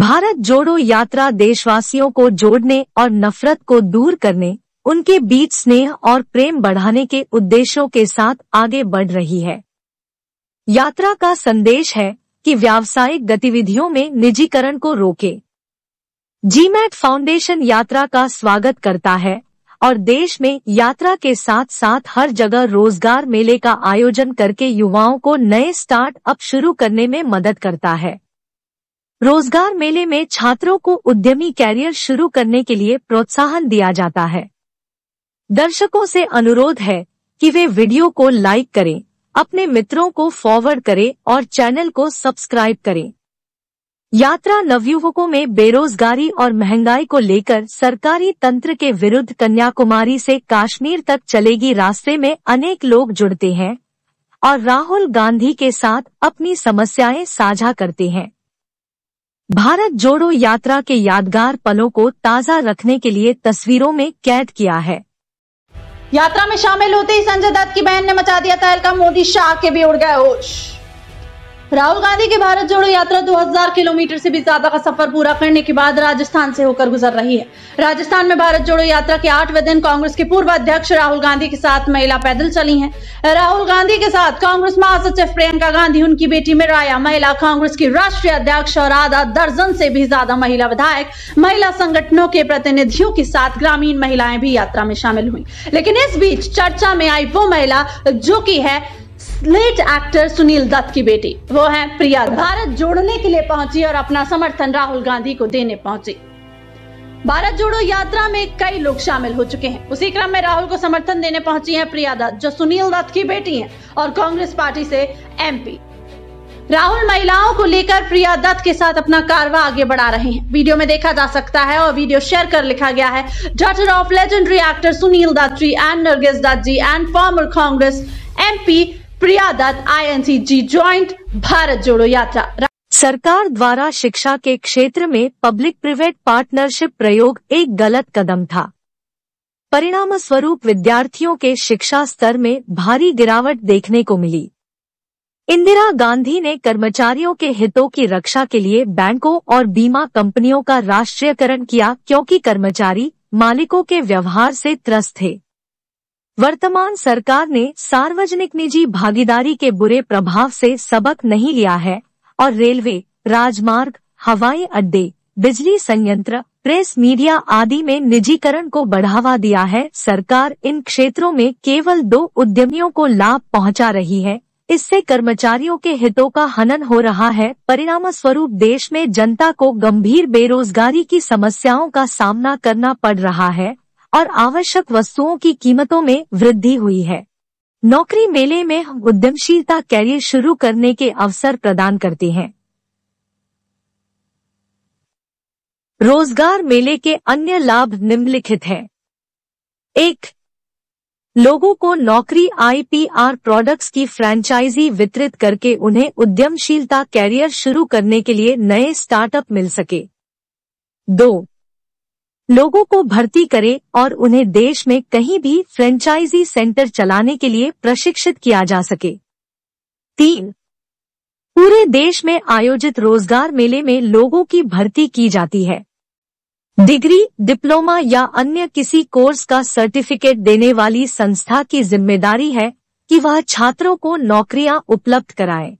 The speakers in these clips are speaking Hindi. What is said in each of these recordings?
भारत जोड़ो यात्रा देशवासियों को जोड़ने और नफरत को दूर करने उनके बीच स्नेह और प्रेम बढ़ाने के उद्देश्यों के साथ आगे बढ़ रही है यात्रा का संदेश है कि व्यावसायिक गतिविधियों में निजीकरण को रोके जीमैट फाउंडेशन यात्रा का स्वागत करता है और देश में यात्रा के साथ साथ हर जगह रोजगार मेले का आयोजन करके युवाओं को नए स्टार्ट अप शुरू करने में मदद करता है रोजगार मेले में छात्रों को उद्यमी कैरियर शुरू करने के लिए प्रोत्साहन दिया जाता है दर्शकों से अनुरोध है कि वे वीडियो को लाइक करें अपने मित्रों को फॉरवर्ड करें और चैनल को सब्सक्राइब करें यात्रा नवयुवकों में बेरोजगारी और महंगाई को लेकर सरकारी तंत्र के विरुद्ध कन्याकुमारी से कश्मीर तक चलेगी रास्ते में अनेक लोग जुड़ते हैं और राहुल गांधी के साथ अपनी समस्याएं साझा करते हैं भारत जोड़ो यात्रा के यादगार पलों को ताजा रखने के लिए तस्वीरों में कैद किया है यात्रा में शामिल होते ही संजय दत्त की बहन ने मचा दिया तहलका मोदी शाह के भी उड़ गए होश राहुल गांधी की भारत जोड़ो यात्रा 2000 किलोमीटर से भी ज्यादा का सफर पूरा करने के बाद राजस्थान से होकर गुजर रही है राजस्थान में भारत जोड़ो यात्रा के आठवें दिन कांग्रेस के पूर्व अध्यक्ष राहुल गांधी के साथ महिला पैदल चली हैं राहुल गांधी के साथ कांग्रेस महासचिव प्रियंका गांधी उनकी बेटी मिराया महिला कांग्रेस की राष्ट्रीय अध्यक्ष और आधा दर्जन से भी ज्यादा महिला विधायक महिला संगठनों के प्रतिनिधियों के साथ ग्रामीण महिलाएं भी यात्रा में शामिल हुई लेकिन इस बीच चर्चा में आई वो महिला जो की है लेट एक्टर सुनील दत्त की बेटी वो है प्रिया भारत जोड़ने के लिए पहुंची और अपना समर्थन राहुल गांधी को देने पहुंची भारत जोड़ो यात्रा में कई लोग शामिल हो चुके हैं उसी क्रम में राहुल को समर्थन देने पहुंची हैं प्रिया दत्त जो सुनील दत्त की बेटी हैं और कांग्रेस पार्टी से एमपी राहुल महिलाओं को लेकर प्रिया दत्त के साथ अपना कारवा आगे बढ़ा रहे हैं वीडियो में देखा जा सकता है और वीडियो शेयर कर लिखा गया है daughter of legendary actor Sunil Dutt ji and Nargis Dutt ji and former Congress MP Priya Dutt आईएनसीजी ज्वाइंट भारत जोड़ो यात्रा सरकार द्वारा शिक्षा के क्षेत्र में पब्लिक प्रिवेट पार्टनरशिप प्रयोग एक गलत कदम था परिणाम स्वरूप विद्यार्थियों के शिक्षा स्तर में भारी गिरावट देखने को मिली इंदिरा गांधी ने कर्मचारियों के हितों की रक्षा के लिए बैंकों और बीमा कंपनियों का राष्ट्रीयकरण किया क्योंकि कर्मचारी मालिकों के व्यवहार से त्रस्त थे वर्तमान सरकार ने सार्वजनिक निजी भागीदारी के बुरे प्रभाव से सबक नहीं लिया है और रेलवे राजमार्ग हवाई अड्डे बिजली संयंत्र प्रेस मीडिया आदि में निजीकरण को बढ़ावा दिया है सरकार इन क्षेत्रों में केवल दो उद्यमियों को लाभ पहुंचा रही है इससे कर्मचारियों के हितों का हनन हो रहा है परिणाम स्वरूप देश में जनता को गंभीर बेरोजगारी की समस्याओं का सामना करना पड़ रहा है और आवश्यक वस्तुओं की कीमतों में वृद्धि हुई है नौकरी मेले में उद्यमशीलता कैरियर शुरू करने के अवसर प्रदान करते हैं रोजगार मेले के अन्य लाभ निम्नलिखित हैं एक लोगों को नौकरी आईपीआर प्रोडक्ट्स की फ्रेंचाइजी वितरित करके उन्हें उद्यमशीलता कैरियर शुरू करने के लिए नए स्टार्टअप मिल सके दो लोगों को भर्ती करे और उन्हें देश में कहीं भी फ्रेंचाइजी सेंटर चलाने के लिए प्रशिक्षित किया जा सके तीन पूरे देश में आयोजित रोजगार मेले में लोगों की भर्ती की जाती है डिग्री डिप्लोमा या अन्य किसी कोर्स का सर्टिफिकेट देने वाली संस्था की जिम्मेदारी है कि वह छात्रों को नौकरियां उपलब्ध कराए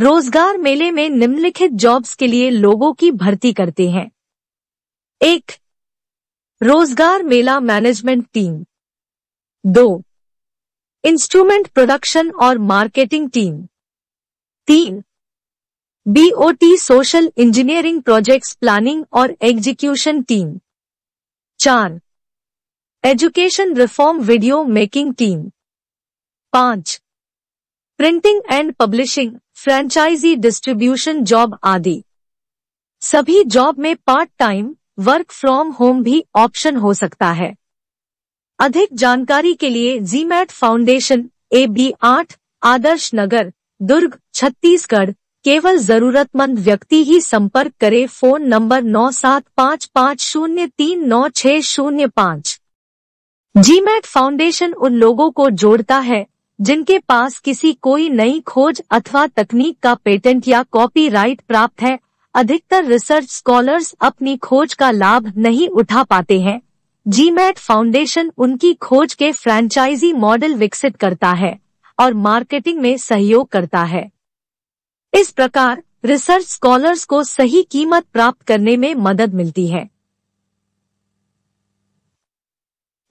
रोजगार मेले में निम्नलिखित जॉब्स के लिए लोगों की भर्ती करते हैं एक रोजगार मेला मैनेजमेंट टीम दो इंस्ट्रूमेंट प्रोडक्शन और मार्केटिंग टीम तीन BOT social engineering projects planning और एग्जीक्यूशन टीम चार education reform video making team पांच printing and publishing franchise distribution job आदि सभी जॉब में part time work from home भी ऑप्शन हो सकता है अधिक जानकारी के लिए जीमैट फाउंडेशन ए बी आठ आदर्श नगर दुर्ग छत्तीसगढ़ केवल जरूरतमंद व्यक्ति ही संपर्क करे फोन नंबर नौ सात पाँच पाँच शून्य तीन नौ छः शून्य पाँच जीमैट फाउंडेशन उन लोगों को जोड़ता है जिनके पास किसी कोई नई खोज अथवा तकनीक का पेटेंट या कॉपीराइट प्राप्त है अधिकतर रिसर्च स्कॉलर्स अपनी खोज का लाभ नहीं उठा पाते हैं जीमैट फाउंडेशन उनकी खोज के फ्रेंचाइजी मॉडल विकसित करता है और मार्केटिंग में सहयोग करता है इस प्रकार रिसर्च स्कॉलर्स को सही कीमत प्राप्त करने में मदद मिलती है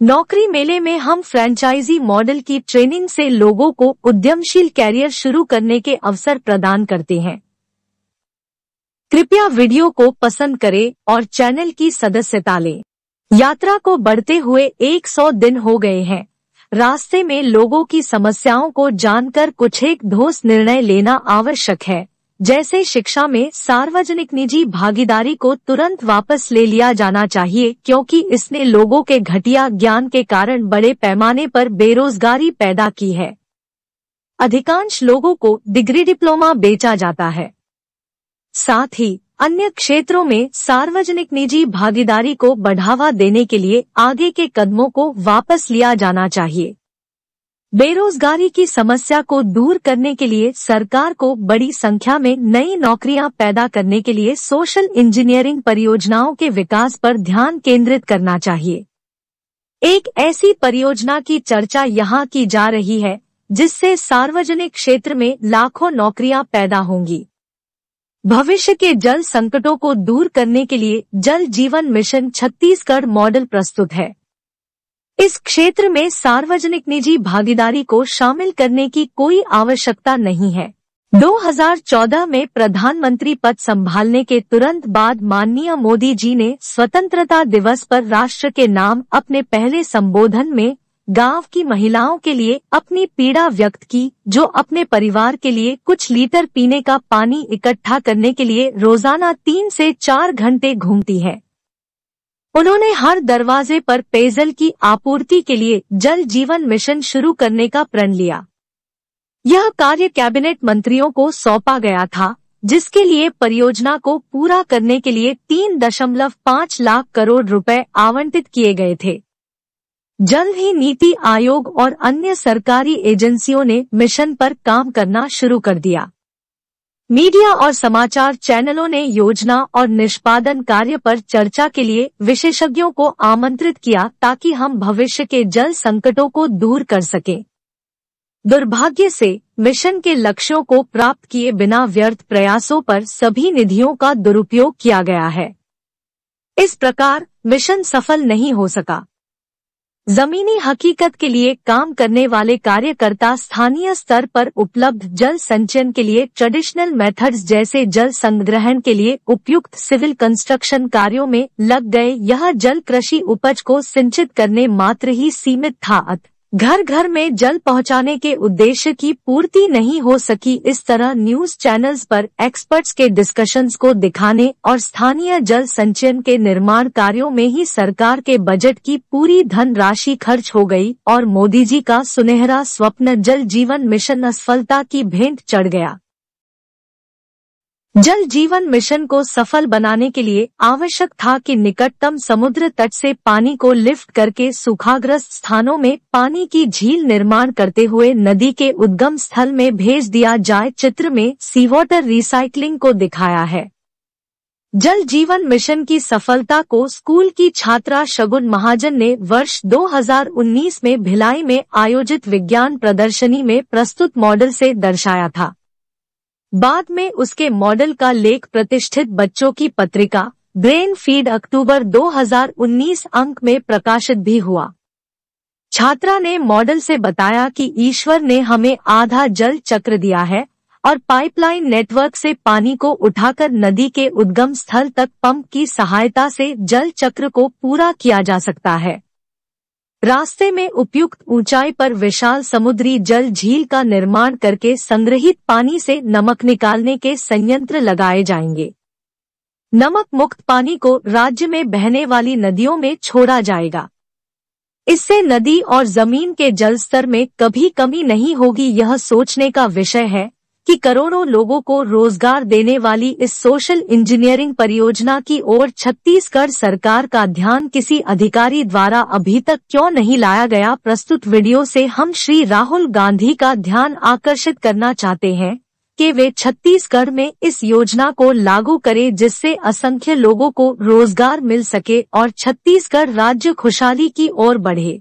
नौकरी मेले में हम फ्रेंचाइजी मॉडल की ट्रेनिंग से लोगों को उद्यमशील कैरियर शुरू करने के अवसर प्रदान करते हैं कृपया वीडियो को पसंद करें और चैनल की सदस्यता लें यात्रा को बढ़ते हुए 100 दिन हो गए हैं रास्ते में लोगों की समस्याओं को जानकर कुछ एक ठोस निर्णय लेना आवश्यक है जैसे शिक्षा में सार्वजनिक निजी भागीदारी को तुरंत वापस ले लिया जाना चाहिए क्योंकि इसने लोगों के घटिया ज्ञान के कारण बड़े पैमाने पर बेरोजगारी पैदा की है अधिकांश लोगों को डिग्री डिप्लोमा बेचा जाता है साथ ही अन्य क्षेत्रों में सार्वजनिक निजी भागीदारी को बढ़ावा देने के लिए आगे के कदमों को वापस लिया जाना चाहिए बेरोजगारी की समस्या को दूर करने के लिए सरकार को बड़ी संख्या में नई नौकरियां पैदा करने के लिए सोशल इंजीनियरिंग परियोजनाओं के विकास पर ध्यान केंद्रित करना चाहिए एक ऐसी परियोजना की चर्चा यहाँ की जा रही है जिससे सार्वजनिक क्षेत्र में लाखों नौकरियां पैदा होंगी भविष्य के जल संकटों को दूर करने के लिए जल जीवन मिशन छत्तीसगढ़ मॉडल प्रस्तुत है इस क्षेत्र में सार्वजनिक निजी भागीदारी को शामिल करने की कोई आवश्यकता नहीं है 2014 में प्रधानमंत्री पद संभालने के तुरंत बाद माननीय मोदी जी ने स्वतंत्रता दिवस पर राष्ट्र के नाम अपने पहले संबोधन में गांव की महिलाओं के लिए अपनी पीड़ा व्यक्त की जो अपने परिवार के लिए कुछ लीटर पीने का पानी इकट्ठा करने के लिए रोजाना तीन से चार घंटे घूमती है उन्होंने हर दरवाजे पर पेयजल की आपूर्ति के लिए जल जीवन मिशन शुरू करने का प्रण लिया यह कार्य कैबिनेट मंत्रियों को सौंपा गया था जिसके लिए परियोजना को पूरा करने के लिए तीन दशमलव पाँच लाख करोड़ रुपए आवंटित किए गए थे जल्द ही नीति आयोग और अन्य सरकारी एजेंसियों ने मिशन पर काम करना शुरू कर दिया मीडिया और समाचार चैनलों ने योजना और निष्पादन कार्य पर चर्चा के लिए विशेषज्ञों को आमंत्रित किया ताकि हम भविष्य के जल संकटों को दूर कर सकें दुर्भाग्य से मिशन के लक्ष्यों को प्राप्त किए बिना व्यर्थ प्रयासों पर सभी निधियों का दुरुपयोग किया गया है इस प्रकार मिशन सफल नहीं हो सका जमीनी हकीकत के लिए काम करने वाले कार्यकर्ता स्थानीय स्तर पर उपलब्ध जल संचयन के लिए ट्रेडिशनल मेथड्स जैसे जल संग्रहण के लिए उपयुक्त सिविल कंस्ट्रक्शन कार्यों में लग गए यह जल कृषि उपज को सिंचित करने मात्र ही सीमित था घर घर में जल पहुंचाने के उद्देश्य की पूर्ति नहीं हो सकी इस तरह न्यूज चैनल्स पर एक्सपर्ट्स के डिस्कशंस को दिखाने और स्थानीय जल संचयन के निर्माण कार्यों में ही सरकार के बजट की पूरी धनराशि खर्च हो गई और मोदी जी का सुनहरा स्वप्न जल जीवन मिशन असफलता की भेंट चढ़ गया जल जीवन मिशन को सफल बनाने के लिए आवश्यक था कि निकटतम समुद्र तट से पानी को लिफ्ट करके सूखाग्रस्त स्थानों में पानी की झील निर्माण करते हुए नदी के उद्गम स्थल में भेज दिया जाए चित्र में सी वाटर रिसाइकलिंग को दिखाया है जल जीवन मिशन की सफलता को स्कूल की छात्रा शगुन महाजन ने वर्ष 2019 में भिलाई में आयोजित विज्ञान प्रदर्शनी में प्रस्तुत मॉडल से दर्शाया था बाद में उसके मॉडल का लेख प्रतिष्ठित बच्चों की पत्रिका ब्रेन फीड अक्टूबर 2019 अंक में प्रकाशित भी हुआ छात्रा ने मॉडल से बताया कि ईश्वर ने हमें आधा जल चक्र दिया है और पाइपलाइन नेटवर्क से पानी को उठाकर नदी के उद्गम स्थल तक पंप की सहायता से जल चक्र को पूरा किया जा सकता है रास्ते में उपयुक्त ऊंचाई पर विशाल समुद्री जल झील का निर्माण करके संग्रहित पानी से नमक निकालने के संयंत्र लगाए जाएंगे नमक मुक्त पानी को राज्य में बहने वाली नदियों में छोड़ा जाएगा इससे नदी और जमीन के जलस्तर में कभी कमी नहीं होगी यह सोचने का विषय है कि करोड़ों लोगों को रोजगार देने वाली इस सोशल इंजीनियरिंग परियोजना की ओर छत्तीसगढ़ सरकार का ध्यान किसी अधिकारी द्वारा अभी तक क्यों नहीं लाया गया प्रस्तुत वीडियो से हम श्री राहुल गांधी का ध्यान आकर्षित करना चाहते हैं कि वे छत्तीसगढ़ में इस योजना को लागू करें जिससे असंख्य लोगों को रोजगार मिल सके और छत्तीसगढ़ राज्य खुशहाली की ओर बढ़े